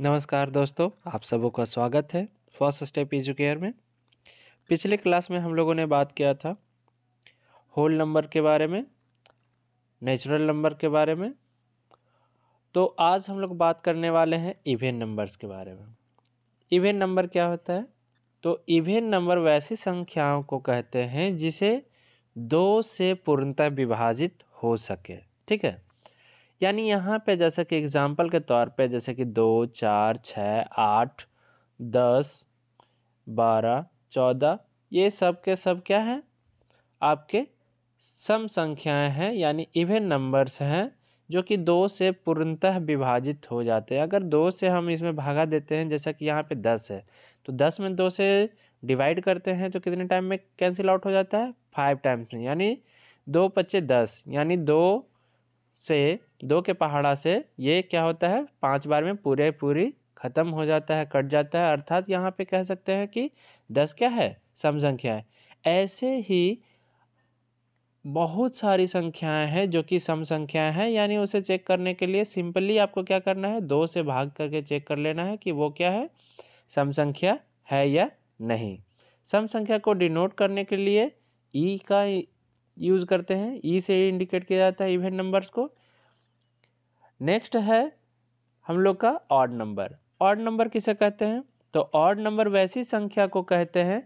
नमस्कार दोस्तों आप सबों का स्वागत है फर्स्ट स्टेप एजुकेयर में पिछले क्लास में हम लोगों ने बात किया था होल नंबर के बारे में नेचुरल नंबर के बारे में तो आज हम लोग बात करने वाले हैं इवेन नंबर्स के बारे में इवेन नंबर क्या होता है तो इवेन नंबर वैसी संख्याओं को कहते हैं जिसे दो से पूर्णतः विभाजित हो सके ठीक है यानी यहाँ पे जैसे कि एग्ज़ाम्पल के तौर पे जैसे कि दो चार छः आठ दस बारह चौदह ये सब के सब क्या हैं आपके सम संख्याएं हैं यानी इवेन नंबर्स हैं जो कि दो से पूर्णतः विभाजित हो जाते हैं अगर दो से हम इसमें भागा देते हैं जैसा कि यहाँ पे दस है तो दस में दो से डिवाइड करते हैं तो कितने टाइम में कैंसिल आउट हो जाता है फाइव टाइम्स में यानी दो पच्चे दस यानी दो से दो के पहाड़ा से ये क्या होता है पाँच बार में पूरे पूरी ख़त्म हो जाता है कट जाता है अर्थात यहाँ पे कह सकते हैं कि दस क्या है सम संख्या है ऐसे ही बहुत सारी संख्याएं हैं जो कि सम संख्याएं हैं यानी उसे चेक करने के लिए सिंपली आपको क्या करना है दो से भाग करके चेक कर लेना है कि वो क्या है सम संख्या है या नहीं सम संख्या को डिनोट करने के लिए ई e का यूज़ करते हैं ई e से इंडिकेट किया जाता है इवेंट नंबर्स को नेक्स्ट है हम लोग का ऑड नंबर ऑड नंबर किसे कहते हैं तो ऑड नंबर वैसी संख्या को कहते हैं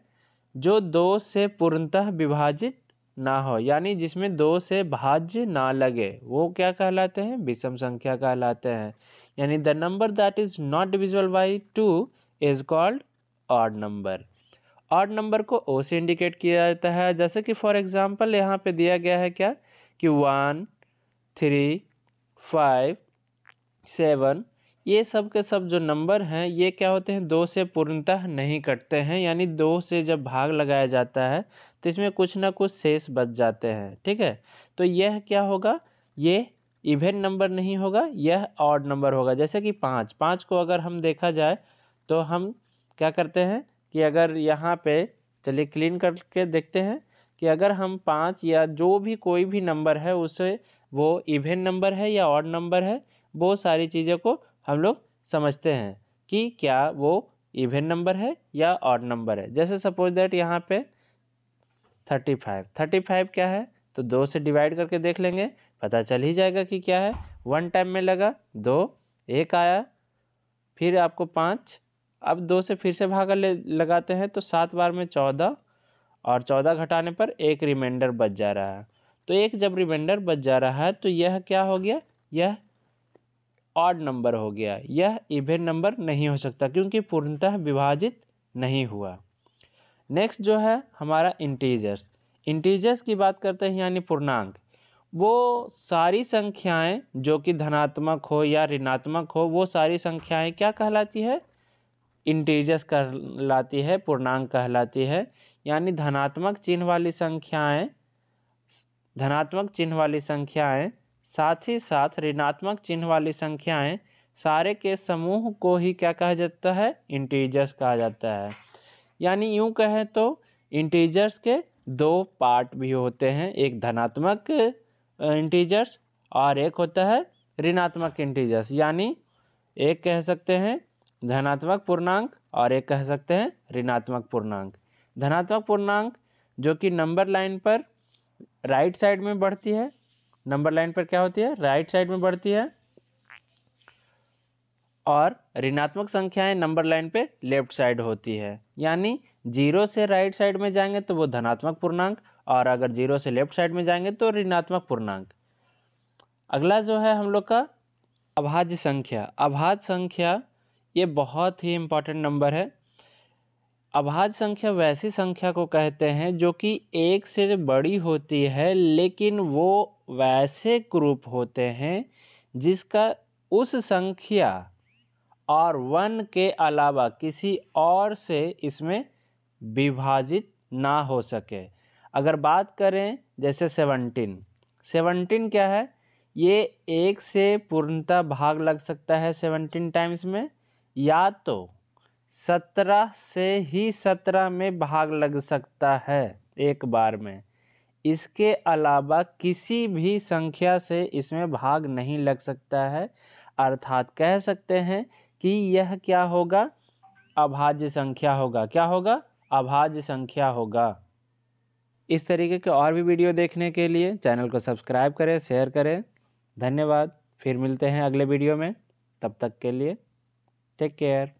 जो दो से पूर्णतः विभाजित ना हो यानी जिसमें दो से भाज्य ना लगे वो क्या कहलाते हैं विषम संख्या कहलाते हैं यानी the number that is not divisible by two is called odd number आठ नंबर को ओ से इंडिकेट किया जाता है जैसे कि फॉर एग्ज़ाम्पल यहाँ पे दिया गया है क्या कि वन थ्री फाइव सेवन ये सब के सब जो नंबर हैं ये क्या होते हैं दो से पूर्णतः नहीं कटते हैं यानी दो से जब भाग लगाया जाता है तो इसमें कुछ ना कुछ शेष बच जाते हैं ठीक है तो यह क्या होगा ये इवेंट नंबर नहीं होगा यह ऑड नंबर होगा जैसे कि पाँच पाँच को अगर हम देखा जाए तो हम क्या करते हैं कि अगर यहाँ पे चलिए क्लीन करके देखते हैं कि अगर हम पाँच या जो भी कोई भी नंबर है उसे वो इवेन नंबर है या ऑड नंबर है वो सारी चीज़ों को हम लोग समझते हैं कि क्या वो इवेन नंबर है या ऑड नंबर है जैसे सपोज दैट यहाँ पे थर्टी फाइव थर्टी फाइव क्या है तो दो से डिवाइड करके देख लेंगे पता चल ही जाएगा कि क्या है वन टाइम में लगा दो एक आया फिर आपको पाँच अब दो से फिर से भागा ले लगाते हैं तो सात बार में चौदह और चौदह घटाने पर एक रिमाइंडर बच जा रहा है तो एक जब रिमाइंडर बच जा रहा है तो यह क्या हो गया यह ऑड नंबर हो गया यह इवेन नंबर नहीं हो सकता क्योंकि पूर्णतः विभाजित नहीं हुआ नेक्स्ट जो है हमारा इंटीजर्स इंटीजर्स की बात करते हैं यानी पूर्णांक वो सारी संख्याएं जो कि धनात्मक हो या ऋणात्मक हो वो सारी संख्याएं क्या कहलाती है इंटीजर्स कहलाती है पूर्णांक कहलाती है यानी धनात्मक चिन्ह वाली संख्याएं धनात्मक चिन्ह वाली संख्याएं साथ ही साथ ऋणात्मक चिन्ह वाली संख्याएं सारे के समूह को ही क्या कहा जाता है इंटीजर्स कहा जाता है यानी यूं कहें तो इंटीजर्स के दो पार्ट भी होते हैं एक धनात्मक इंटीजर्स और एक होता है ऋणात्मक इंटीजर्स यानी एक कह सकते हैं धनात्मक पूर्णांक और एक कह सकते हैं ऋणात्मक पूर्णांक धनात्मक पूर्णांक जो कि नंबर लाइन पर राइट साइड में बढ़ती है नंबर लाइन पर क्या होती है राइट साइड में बढ़ती है और ऋणात्मक संख्याएं नंबर लाइन पे लेफ्ट साइड होती है यानी जीरो से राइट साइड में जाएंगे तो वो धनात्मक पूर्णांक और अगर जीरो से लेफ्ट साइड में जाएंगे तो ऋणात्मक पूर्णांक अगला जो है हम लोग का अभाज्य संख्या अभाज्य संख्या ये बहुत ही इम्पॉर्टेंट नंबर है अभाज्य संख्या वैसी संख्या को कहते हैं जो कि एक से बड़ी होती है लेकिन वो वैसे ग्रुप होते हैं जिसका उस संख्या और वन के अलावा किसी और से इसमें विभाजित ना हो सके अगर बात करें जैसे सेवनटीन सेवनटीन क्या है ये एक से पूर्णतः भाग लग सकता है सेवनटीन टाइम्स में या तो सत्रह से ही सत्रह में भाग लग सकता है एक बार में इसके अलावा किसी भी संख्या से इसमें भाग नहीं लग सकता है अर्थात कह सकते हैं कि यह क्या होगा अभाज्य संख्या होगा क्या होगा अभाज्य संख्या होगा इस तरीके के और भी वीडियो देखने के लिए चैनल को सब्सक्राइब करें शेयर करें धन्यवाद फिर मिलते हैं अगले वीडियो में तब तक के लिए Take care.